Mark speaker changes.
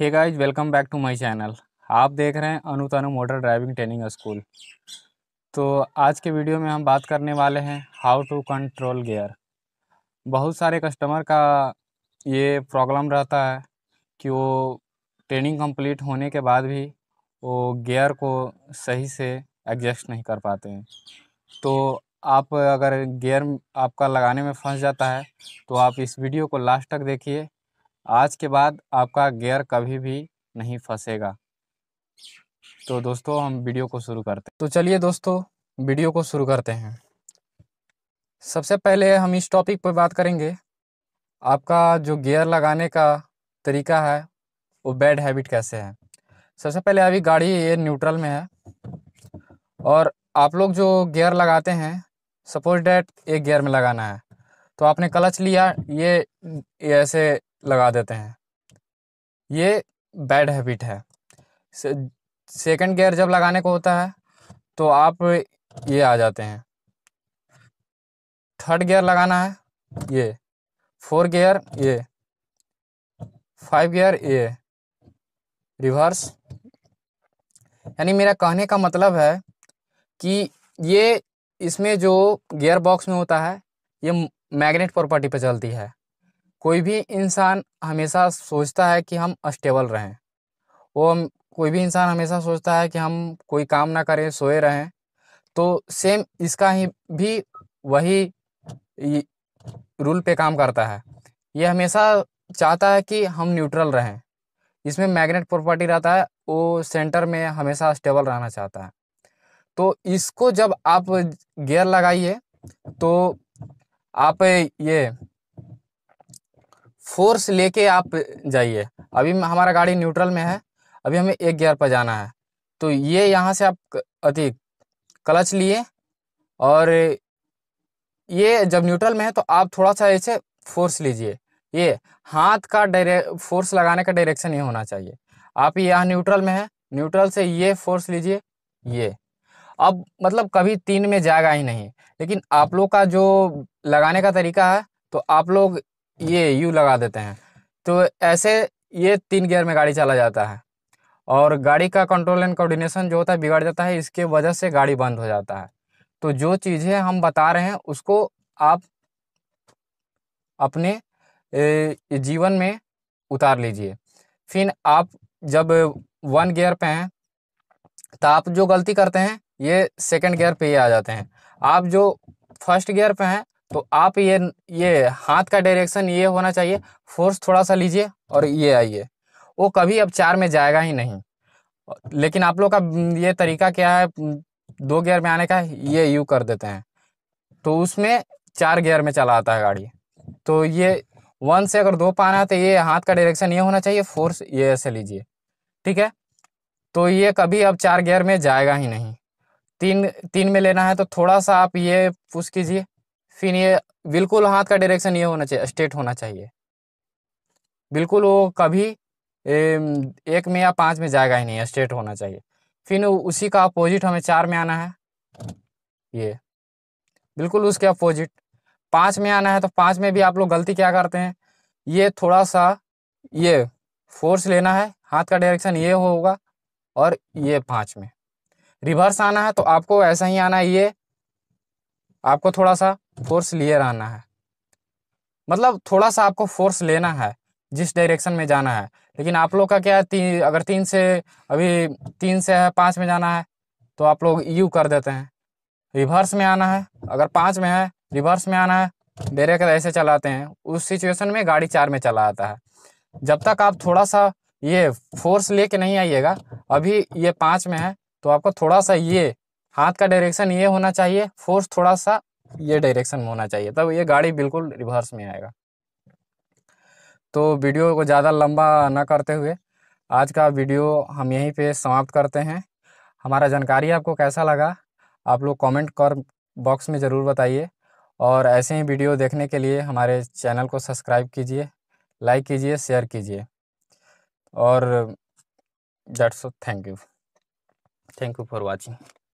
Speaker 1: hey guys welcome back to my channel आप देख रहे हैं Anutanu motor driving training school तो आज के वीडियो में हम बात करने वाले हैं हाउ टू कंट्रोल गियर बहुत सारे कस्टमर का ये प्रॉब्लम रहता है कि वो ट्रेनिंग कंप्लीट होने के बाद भी वो गियर को सही से एडजस्ट नहीं कर पाते हैं तो आप अगर गियर आपका लगाने में फंस जाता है तो आप इस वीडियो को लास्ट तक देखिए आज के बाद आपका गेयर कभी भी नहीं फंसेगा तो दोस्तों हम वीडियो को शुरू करते हैं तो चलिए दोस्तों वीडियो को शुरू करते हैं सबसे पहले हम इस टॉपिक पर बात करेंगे आपका जो गियर लगाने का तरीका है वो बैड हैबिट कैसे है सबसे पहले अभी गाड़ी ये न्यूट्रल में है और आप लोग जो गियर लगाते हैं सपोज डैट एक गियर में लगाना है तो आपने क्लच लिया ये ऐसे लगा देते हैं ये बैड हैबिट है सेकंड गियर जब लगाने को होता है तो आप ये आ जाते हैं थर्ड गियर लगाना है ये फोर गियर ये फाइव गियर ये रिवर्स यानी मेरा कहने का मतलब है कि ये इसमें जो गियर बॉक्स में होता है ये मैग्नेट प्रॉपर्टी पे चलती है कोई भी इंसान हमेशा सोचता है कि हम अस्टेबल रहें वो हम कोई भी इंसान हमेशा सोचता है कि हम कोई काम ना करें सोए रहें तो सेम इसका ही भी वही रूल पे काम करता है ये हमेशा चाहता है कि हम न्यूट्रल रहें इसमें मैग्नेट प्रॉपर्टी रहता है वो सेंटर में हमेशा स्टेबल रहना चाहता है तो इसको जब आप गियर लगाइए तो आप ये फोर्स लेके आप जाइए अभी हमारा गाड़ी न्यूट्रल में है अभी हमें एक गियर पर जाना है तो ये यहाँ से आप अति क्लच लिए और ये जब न्यूट्रल में है तो आप थोड़ा सा ऐसे फोर्स लीजिए ये हाथ का डायरे फोर्स लगाने का डायरेक्शन ये होना चाहिए आप यहाँ न्यूट्रल में है न्यूट्रल से ये फोर्स लीजिए ये अब मतलब कभी तीन में जाएगा ही नहीं लेकिन आप लोग का जो लगाने का तरीका है तो आप लोग ये यू लगा देते हैं तो ऐसे ये तीन गियर में गाड़ी चला जाता है और गाड़ी का कंट्रोल एंड कोऑर्डिनेशन जो होता है बिगड़ जाता है इसके वजह से गाड़ी बंद हो जाता है तो जो चीज़ें हम बता रहे हैं उसको आप अपने जीवन में उतार लीजिए फिर आप जब वन गियर पे हैं तो आप जो गलती करते हैं ये सेकंड गियर पे ही आ जाते हैं आप जो फर्स्ट गियर पे हैं तो आप ये ये हाथ का डायरेक्शन ये होना चाहिए फोर्स थोड़ा सा लीजिए और ये आइए वो कभी अब चार में जाएगा ही नहीं लेकिन आप लोग का ये तरीका क्या है दो गियर में आने का ये यू कर देते हैं तो उसमें चार गियर में चला आता है गाड़ी तो ये वन से अगर दो पाना है तो ये हाथ का डायरेक्शन ये होना चाहिए फोर्स ये ऐसे लीजिए ठीक है तो ये कभी अब चार गियर में जाएगा ही नहीं तीन तीन में लेना है तो थोड़ा सा आप ये पुश कीजिए फिर ये बिल्कुल हाथ का डायरेक्शन ये होना चाहिए स्ट्रेट होना चाहिए बिल्कुल वो कभी एक में या पाँच में जाएगा ही नहीं स्ट्रेट होना चाहिए फिर उसी का अपोजिट हमें चार में आना है ये बिल्कुल उसके अपोजिट पांच में आना है तो पाँच में भी आप लोग गलती क्या करते हैं ये थोड़ा सा ये फोर्स लेना है हाथ का डायरेक्शन ये होगा और ये पांच में रिवर्स आना है तो आपको ऐसा ही आना है ये आपको थोड़ा सा फोर्स लिए रहना है मतलब थोड़ा सा आपको फोर्स लेना है जिस डायरेक्शन में जाना है लेकिन आप लोग का क्या है ती, अगर तीन से अभी तीन से है पाँच में जाना है तो आप लोग यू कर देते हैं रिवर्स में आना है अगर पाँच में है रिवर्स में आना है डायरेक्ट ऐसे चलाते हैं उस सिचुएशन में गाड़ी चार में चला आता है जब तक आप थोड़ा सा ये फोर्स लेके नहीं आइएगा अभी ये पाँच में है तो आपको थोड़ा सा ये हाथ का डायरेक्शन ये होना चाहिए फोर्स थोड़ा सा ये डायरेक्शन में होना चाहिए तब ये गाड़ी बिल्कुल रिवर्स में आएगा तो वीडियो को ज़्यादा लंबा ना करते हुए आज का वीडियो हम यहीं पे समाप्त करते हैं हमारा जानकारी आपको कैसा लगा आप लोग कमेंट कर बॉक्स में ज़रूर बताइए और ऐसे ही वीडियो देखने के लिए हमारे चैनल को सब्सक्राइब कीजिए लाइक कीजिए शेयर कीजिए और डेट्स thank you thank you for watching